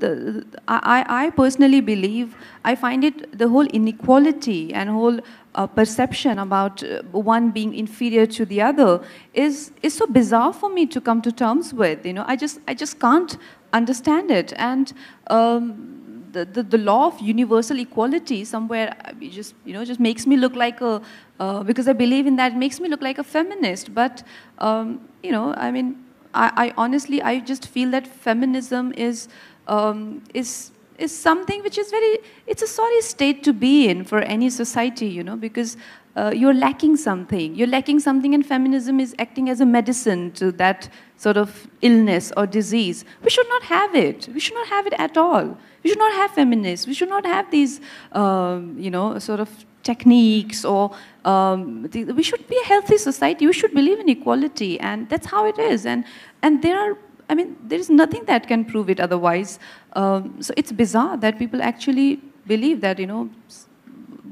The, I, I personally believe, I find it the whole inequality and whole uh, perception about uh, one being inferior to the other is, is so bizarre for me to come to terms with. You know, I just, I just can't understand it. And um, the, the, the, law of universal equality somewhere uh, just you know just makes me look like a uh, because I believe in that makes me look like a feminist but um, you know I mean I, I honestly I just feel that feminism is um, is is something which is very it's a sorry state to be in for any society you know because uh, you're lacking something you're lacking something and feminism is acting as a medicine to that sort of illness or disease we should not have it we should not have it at all we should not have feminists we should not have these um, you know sort of techniques or um, we should be a healthy society we should believe in equality and that's how it is and and there are I mean, there is nothing that can prove it otherwise. Um, so it's bizarre that people actually believe that, you know,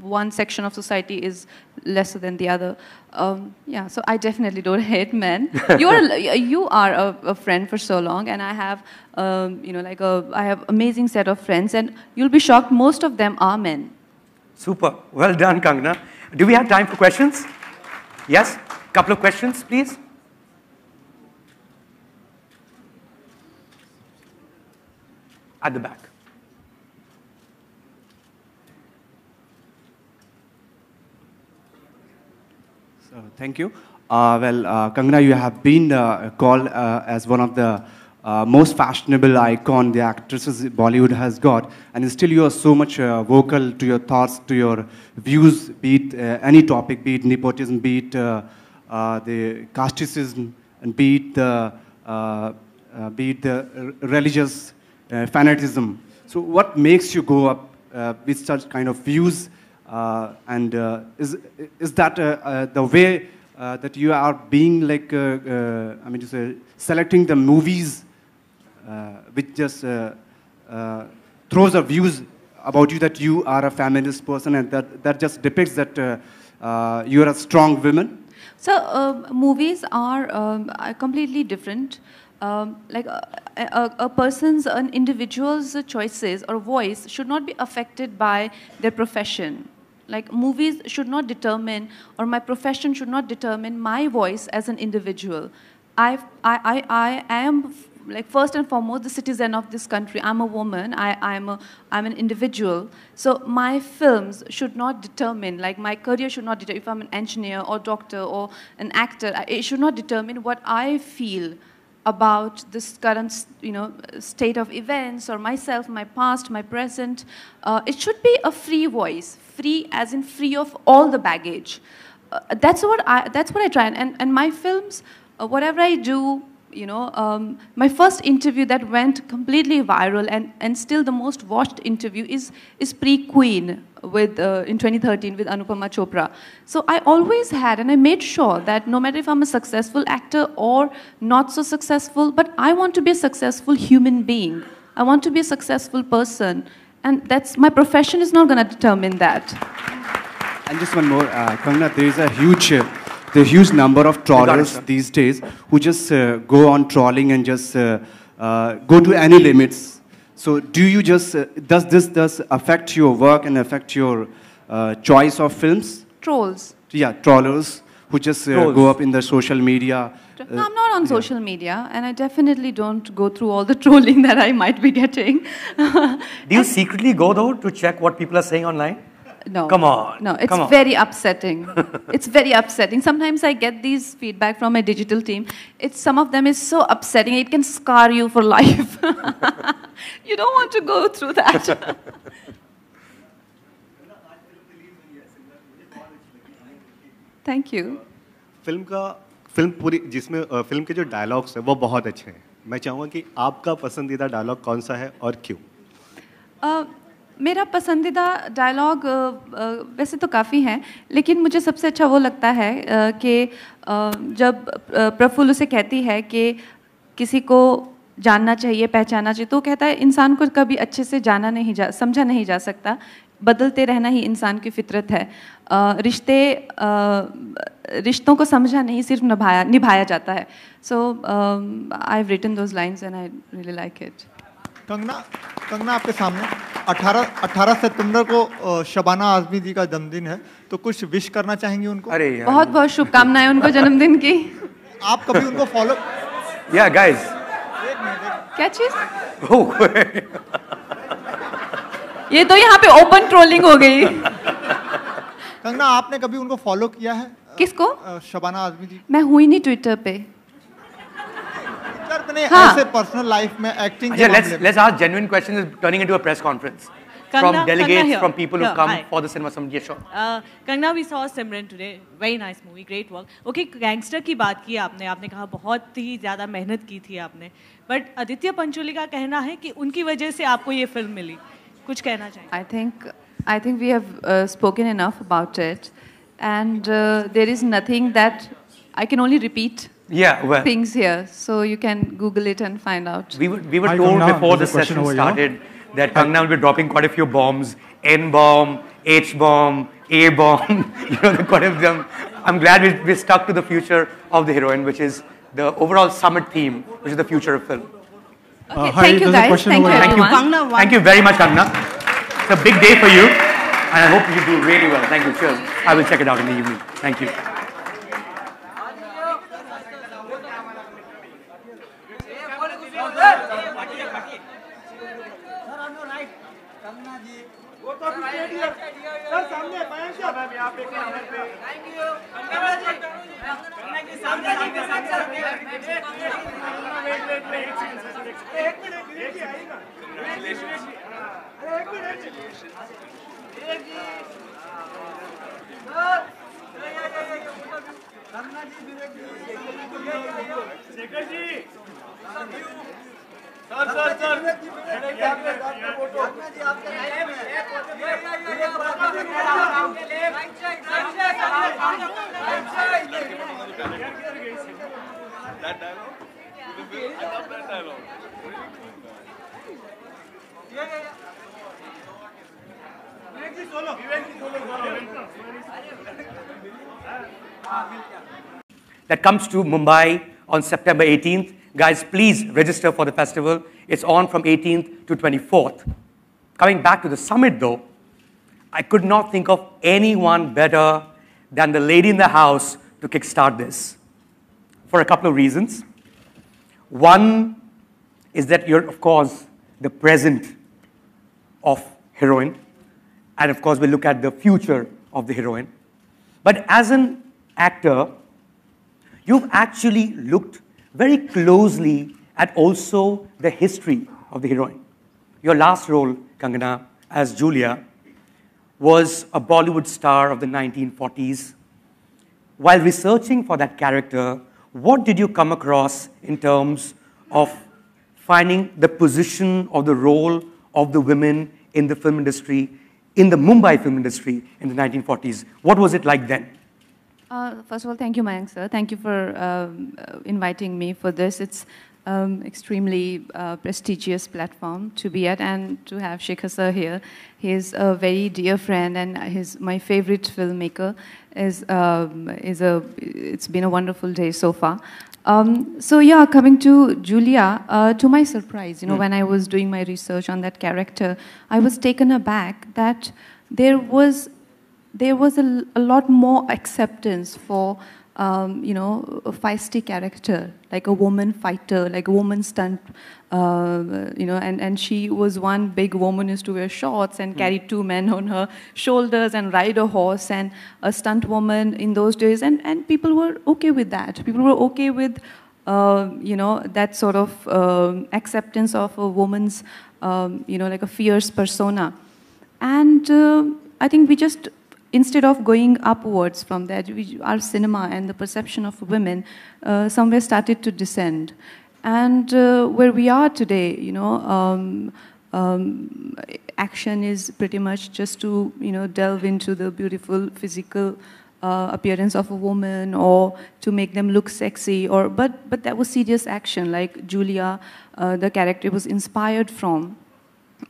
one section of society is lesser than the other. Um, yeah, so I definitely don't hate men. you are you are a, a, friend for so long, and I have um, you know like a I have amazing set of friends, and you'll be shocked. Most of them are men. Super. Well done, Kangna. Do we have time for questions? Yes. Couple of questions, please. at the back. So thank you. Uh, well, uh, Kangana, you have been uh, called uh, as one of the uh, most fashionable icon the actresses Bollywood has got, and still you are so much uh, vocal to your thoughts, to your views, be it any topic, be it nepotism, be it the casteism, and be it the, be it the religious uh, fanatism. So what makes you go up uh, with such kind of views? Uh, and is, is that the way that you are being like, I mean to say, selecting the movies which just throws a views about you that you are a feminist person and that, that just depicts that uh, uh, you are a strong woman? So uh, movies are um, completely different um, like a, uh, a, a, person's, an individual's choices or voice should not be affected by their profession. Like movies should not determine, or my profession should not determine my voice as an individual. I, I, I, I am like first and foremost the citizen of this country i'm a woman I, i'm a i'm an individual so my films should not determine like my career should not determine if i'm an engineer or doctor or an actor it should not determine what i feel about this current you know state of events or myself my past my present uh, it should be a free voice free as in free of all the baggage uh, that's what i that's what i try and and, and my films uh, whatever i do you know, um, my first interview that went completely viral and, and still the most watched interview is, is pre-Queen with, uh, in 2013 with Anupama Chopra. So I always had, and I made sure that no matter if I'm a successful actor or not so successful, but I want to be a successful human being. I want to be a successful person. And that's, my profession is not going to determine that. And just one more, uh, Kangna, there is a huge... shift. Uh, the huge number of trawlers these days who just uh, go on trawling and just uh, uh, go to any limits. So do you just, uh, does this does affect your work and affect your uh, choice of films? Trolls. Yeah, trawlers who just uh, go up in the social media. No, I'm not on yeah. social media and I definitely don't go through all the trolling that I might be getting. do you secretly go though to check what people are saying online? No. Come on. No, it's on. very upsetting. it's very upsetting. Sometimes I get these feedback from my digital team. It's some of them is so upsetting. It can scar you for life. you don't want to go through that. Thank you film का film पूरी जिसमें film के जो dialogues हैं वो बहुत अच्छे हैं मैं चाहूँगा कि आपका पसंदीदा dialogue कौन सा है और क्यों uh, मेरा पसंदीदा डायलॉग वैसे तो काफ़ी हैं लेकिन मुझे सबसे अच्छा वो लगता है कि जब प्रफुल्ल उसे कहती है कि किसी को जानना चाहिए पहचाना चाहिए तो कहता है इंसान को कभी अच्छे से जाना नहीं जा समझा नहीं जा सकता बदलते रहना ही इंसान की फितरत है रिश्ते रिश्तों को समझा नहीं सिर्फ निभाया निभाया जाता है so I have written those lines and I really like it Kangana Kangana आपके सामने 18 18 सितंबर को शबाना आजमी जी का जन्मदिन है तो कुछ विश करना चाहेंगी उनको अरे बहुत बहुत शुभकामनाएं उनको जन्मदिन की आप कभी उनको फॉलो या गाइस क्या चीज oh. ये तो यहाँ पे ओपन ट्रोलिंग हो गई कंगना आपने कभी उनको फॉलो किया है किसको शबाना आजमी जी मैं हुई नहीं ट्विटर पे अपने हाँ। ऐसे पर्सनल लाइफ में एक्टिंग अच्छा let's let's ask genuine is turning into a press conference की बात की आपने आपने कहा बहुत ही ज़्यादा मेहनत की थी आपने बट आदित्य पंचोली का कहना है कि उनकी वजह से आपको ये फिल्म मिली कुछ कहना चाहिए I think I think we have spoken enough about it and there is nothing that I can only repeat yeah, well, things here. So you can Google it and find out. We were, we were told Kangna, before the session started that Kangna will be dropping quite a few bombs, N-bomb, H-bomb, A-bomb, you know, the quite of them. I'm glad we, we stuck to the future of the heroine, which is the overall summit theme, which is the future of film. Okay, uh, hi, thank you guys. Thank you, thank you, Kangna, thank you very much, Kangna. It's a big day for you, and I hope you do really well. Thank you. Cheers. I will check it out in the evening. Thank you. Sekreter! Sar sar sar! that comes to Mumbai on September 18th. Guys, please register for the festival. It's on from 18th to 24th. Coming back to the summit, though, I could not think of anyone better than the lady in the house to kickstart this for a couple of reasons. One is that you're, of course, the present of heroin. And of course, we look at the future of the heroine. But as an actor, you've actually looked very closely at also the history of the heroine. Your last role, Kangana, as Julia, was a Bollywood star of the 1940s. While researching for that character, what did you come across in terms of finding the position or the role of the women in the film industry, in the Mumbai film industry in the 1940s? What was it like then? Uh, first of all, thank you, Mayank sir. Thank you for um, uh, inviting me for this. It's um, extremely uh, prestigious platform to be at and to have Shekhar sir here. He is a very dear friend and his my favorite filmmaker. Is, um, is a, it's been a wonderful day so far. Um, so yeah, coming to Julia, uh, to my surprise, you know, mm. when I was doing my research on that character, I was taken aback that there was there was a, a lot more acceptance for um, you know, a feisty character, like a woman fighter, like a woman stunt, uh, you know, and, and she was one big woman used to wear shorts and mm. carry two men on her shoulders and ride a horse and a stunt woman in those days. And, and people were okay with that. People were okay with, uh, you know, that sort of um, acceptance of a woman's, um, you know, like a fierce persona. And uh, I think we just instead of going upwards from that, we, our cinema and the perception of women uh, somewhere started to descend. And uh, where we are today, you know, um, um, action is pretty much just to, you know, delve into the beautiful physical uh, appearance of a woman or to make them look sexy or but but that was serious action like Julia uh, the character was inspired from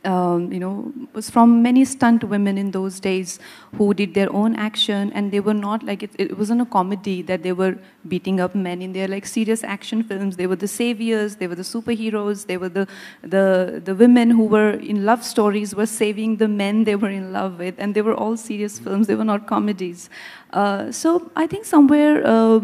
um, you know, was from many stunt women in those days who did their own action, and they were not like it, it, wasn't a comedy that they were beating up men in their like serious action films. They were the saviors, they were the superheroes, they were the the the women who were in love stories were saving the men they were in love with, and they were all serious films. They were not comedies. Uh, so I think somewhere. Uh,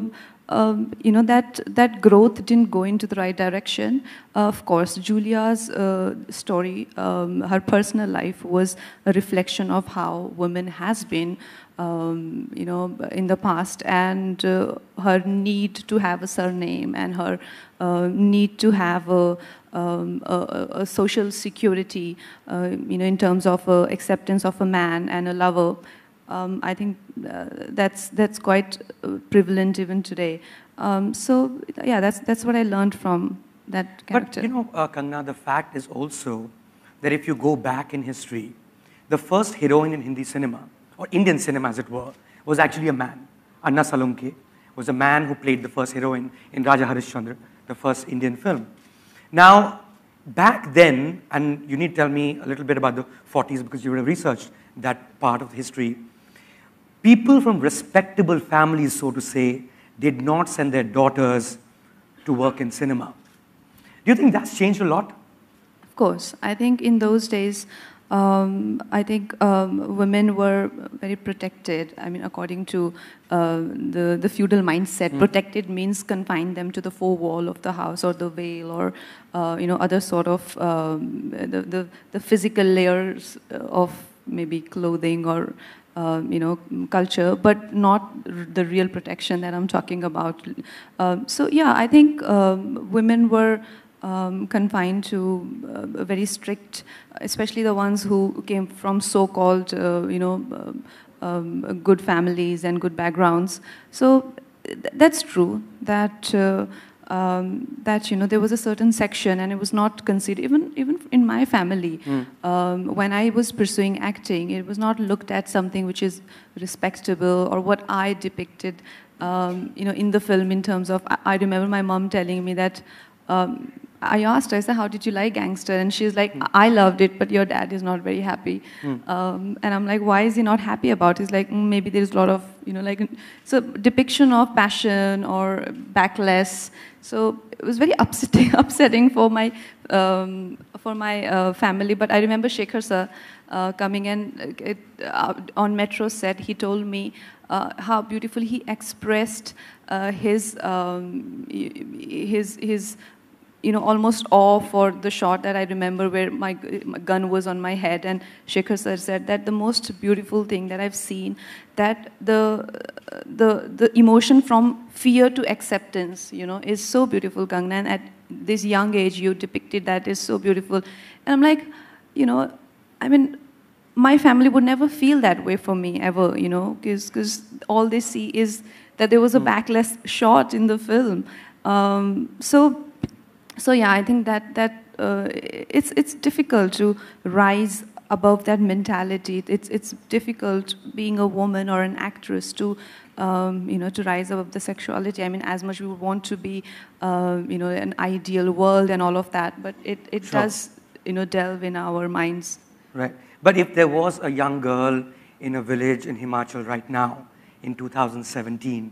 um, you know, that, that growth didn't go into the right direction. Uh, of course, Julia's uh, story, um, her personal life was a reflection of how women has been, um, you know, in the past and uh, her need to have a surname and her uh, need to have a, um, a, a, social security, uh, you know, in terms of uh, acceptance of a man and a lover. Um, I think uh, that's that's quite uh, prevalent even today. Um, so yeah, that's that's what I learned from that character. But you know, uh, Kangna, the fact is also that if you go back in history, the first heroine in Hindi cinema or Indian cinema, as it were, was actually a man. Anna Salunke was a man who played the first heroine in Raja Harishchandra, the first Indian film. Now, back then, and you need to tell me a little bit about the 40s because you would have researched, that part of history, people from respectable families, so to say, did not send their daughters to work in cinema. Do you think that's changed a lot? Of course. I think in those days, um, I think um, women were very protected. I mean, according to uh, the, the feudal mindset, mm. protected means confine them to the four wall of the house or the veil or, uh, you know, other sort of um, the, the, the, physical layers of maybe clothing or uh, you know culture, but not the real protection that I'm talking about. Uh, so yeah, I think um, women were. Um, confined to uh, very strict, especially the ones who came from so-called, uh, you know, uh, um, good families and good backgrounds. So th that's true that uh, um, that you know there was a certain section and it was not considered even even in my family mm. um, when I was pursuing acting it was not looked at something which is respectable or what I depicted um, you know in the film in terms of I, I remember my mom telling me that um, I asked her, I said, how did you like Gangster? And she's like, mm. I loved it, but your dad is not very happy. Mm. Um, and I'm like, why is he not happy about it? He's like, mm, maybe there's a lot of, you know, like, so depiction of passion or backlash. So it was very upsetting, upsetting for my, um, for my uh, family. But I remember Shekhar sir uh, coming in it, uh, on Metro set. He told me uh, how beautiful he expressed uh, his, um, his, his, you know, almost awe for the shot that I remember where my, my, gun was on my head, and Shekhar sir said that the most beautiful thing that I've seen, that the the the emotion from fear to acceptance, you know, is so beautiful, Kangna. And at this young age, you depicted that is so beautiful, and I'm like, you know, I mean, my family would never feel that way for me ever, you know, because all they see is that there was a hmm. backlash shot in the film. Um, so so yeah, I think that that uh, it's it's difficult to rise above that mentality. It's it's difficult being a woman or an actress to. Um, you know, to rise above the sexuality. I mean, as much we want to be, uh, you know, an ideal world and all of that, but it, it sure. does, you know, delve in our minds. Right. But if there was a young girl in a village in Himachal right now, in 2017,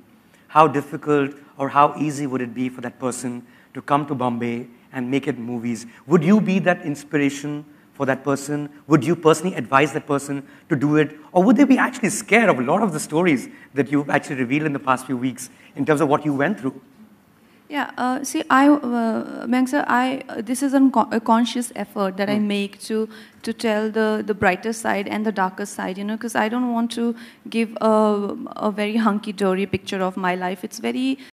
how difficult or how easy would it be for that person to come to Bombay and make it movies. Would you be that inspiration for that person? Would you personally advise that person to do it? Or would they be actually scared of a lot of the stories that you've actually revealed in the past few weeks in terms of what you went through? Yeah, uh, see, I, uh, Meng sir, I, uh, this is a, a, conscious effort that mm. I hmm. make to, to tell the, the brighter side and the darker side, you know, because I don't want to give a, a very hunky-dory picture of my life. It's very